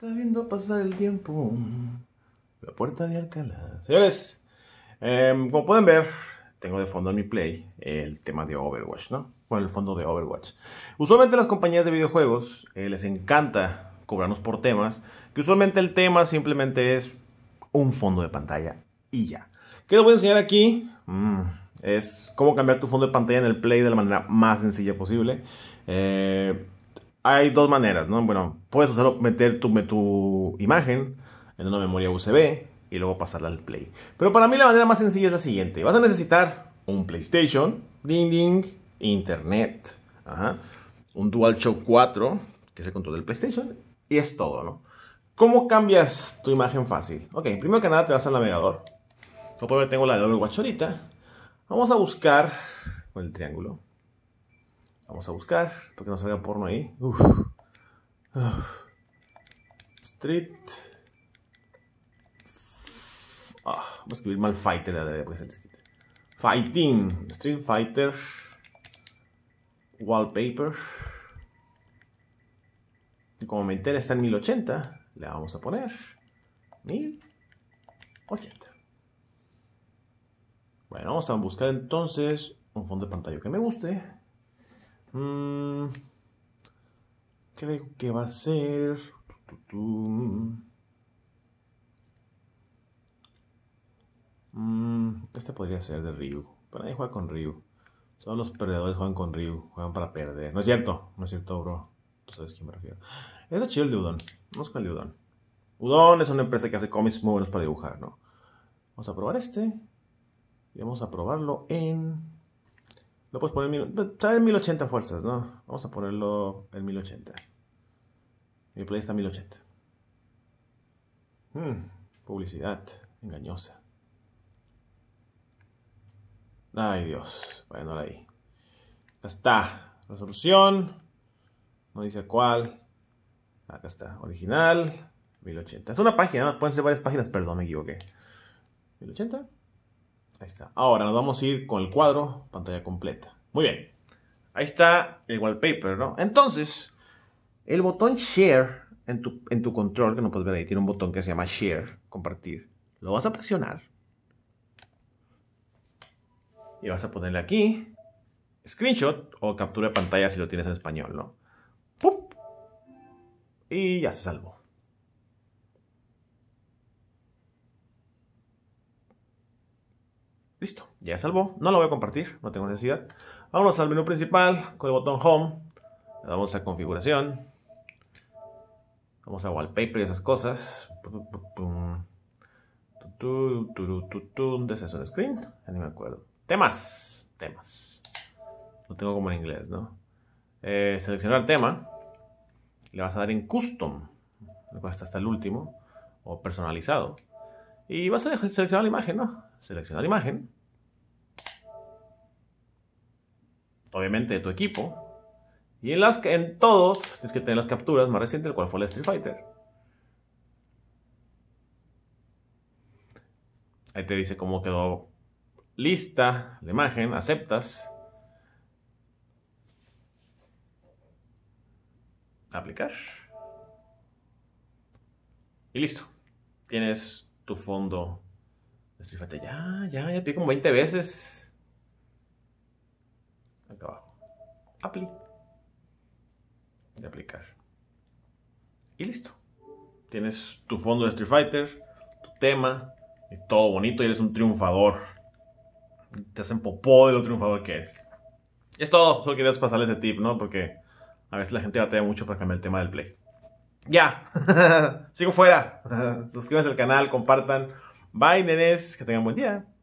está viendo pasar el tiempo. La puerta de Alcalá. Señores, em, como pueden ver, tengo de fondo en mi play el tema de Overwatch, ¿no? Con el fondo de Overwatch. Usualmente las compañías de videojuegos eh, les encanta cobrarnos por temas, que usualmente el tema simplemente es un fondo de pantalla y ya. ¿Qué les voy a enseñar aquí? Mm, es cómo cambiar tu fondo de pantalla en el play de la manera más sencilla posible. Eh, hay dos maneras, ¿no? Bueno, puedes usarlo, meter tu, tu imagen en una memoria USB y luego pasarla al Play. Pero para mí la manera más sencilla es la siguiente. Vas a necesitar un PlayStation, ding ding, internet, un un DualShock 4, que es el control del PlayStation, y es todo, ¿no? ¿Cómo cambias tu imagen fácil? Ok, primero que nada te vas al navegador. Como tengo la de Overwatch Vamos a buscar con el triángulo. Vamos a buscar porque que no salga porno ahí. Street. Ah, vamos a escribir mal Fighter porque Fighting. Street Fighter. Wallpaper. Y como me entera está en 1080, le vamos a poner 1080. Bueno, vamos a buscar entonces un fondo de pantalla que me guste. Mm, creo que va a ser... Mm, mm, este podría ser de Ryu. Pero nadie juega con Ryu. Solo los perdedores juegan con Ryu. Juegan para perder. No es cierto. No es cierto, bro. Tú sabes a quién me refiero. Es chido el de Udon. Vamos con el de Udon. Udon es una empresa que hace cómics muy buenos para dibujar, ¿no? Vamos a probar este. Y vamos a probarlo en lo puedes poner en 1080 fuerzas, ¿no? Vamos a ponerlo en 1080. Mi play está en 1080. Hmm, publicidad engañosa. Ay, Dios. Bueno, ahora ahí. Acá está. Resolución. No dice cuál. Acá está. Original. 1080. Es una página. Pueden ser varias páginas. Perdón, me equivoqué. 1080. Ahí está. Ahora nos vamos a ir con el cuadro, pantalla completa. Muy bien. Ahí está el wallpaper, ¿no? Entonces, el botón Share en tu, control, que no puedes ver ahí, tiene un botón que se llama Share, compartir. Lo vas a presionar. Y vas a ponerle aquí screenshot o captura de pantalla si lo tienes en español, ¿no? Y ya se salvó. ya salvó. No lo voy a compartir, no tengo necesidad. Vámonos al menú principal con el botón Home. Le damos a configuración. Vamos a wallpaper y esas cosas. ¿Dónde es ¿Screen? me acuerdo. Temas. Temas. Lo tengo como en inglés, ¿no? Eh, seleccionar tema. Le vas a dar en Custom. Le hasta el último. O personalizado. Y vas a seleccionar la imagen, ¿no? Seleccionar imagen. obviamente, de tu equipo. Y en, las, en todos tienes que tener las capturas más recientes, el cual fue el Street Fighter. Ahí te dice cómo quedó lista la imagen, aceptas. Aplicar. Y listo. Tienes tu fondo. Street Fighter. Ya, ya, ya pico como 20 veces acá abajo. Apply. De aplicar. Y listo. Tienes tu fondo de Street Fighter, tu tema, y todo bonito y eres un triunfador. Te hacen popó de lo triunfador que es. es todo. Solo quería pasarle ese tip, ¿no? Porque a veces la gente tener mucho para cambiar el tema del play. Ya. Sigo fuera. Suscríbanse al canal, compartan. Bye, nenes. Que tengan buen día.